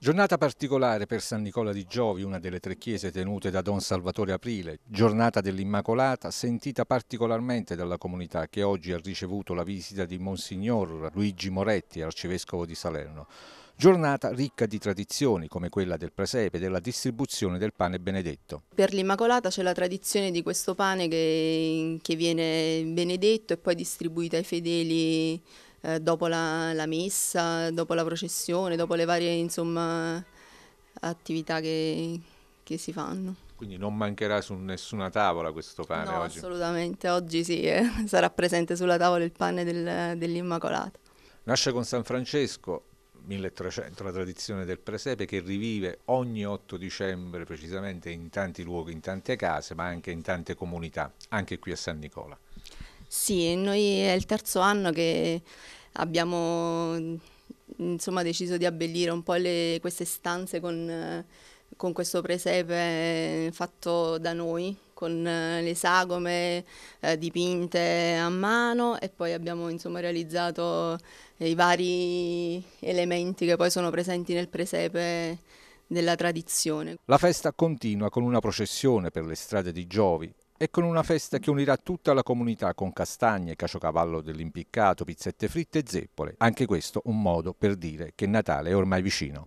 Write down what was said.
Giornata particolare per San Nicola di Giovi, una delle tre chiese tenute da Don Salvatore Aprile, giornata dell'Immacolata sentita particolarmente dalla comunità che oggi ha ricevuto la visita di Monsignor Luigi Moretti, arcivescovo di Salerno. Giornata ricca di tradizioni come quella del presepe e della distribuzione del pane benedetto. Per l'Immacolata c'è la tradizione di questo pane che, che viene benedetto e poi distribuito ai fedeli eh, dopo la, la, messa, dopo la processione, dopo le varie insomma, attività che, che, si fanno. Quindi non mancherà su nessuna tavola questo pane no, oggi? assolutamente, oggi sì, eh. sarà presente sulla tavola il pane del, dell'Immacolata. Nasce con San Francesco, 1300, la tradizione del presepe che rivive ogni 8 dicembre precisamente in tanti luoghi, in tante case, ma anche in tante comunità, anche qui a San Nicola. Sì, noi è il terzo anno che abbiamo insomma, deciso di abbellire un po' le, queste stanze con, con, questo presepe fatto da noi, con eh, le sagome eh, dipinte a mano e poi abbiamo insomma, realizzato eh, i vari elementi che poi sono presenti nel presepe della tradizione. La festa continua con una processione per le strade di Giovi, e con una festa che unirà tutta la comunità con castagne, caciocavallo dell'impiccato, pizzette fritte e zeppole. Anche questo un modo per dire che Natale è ormai vicino.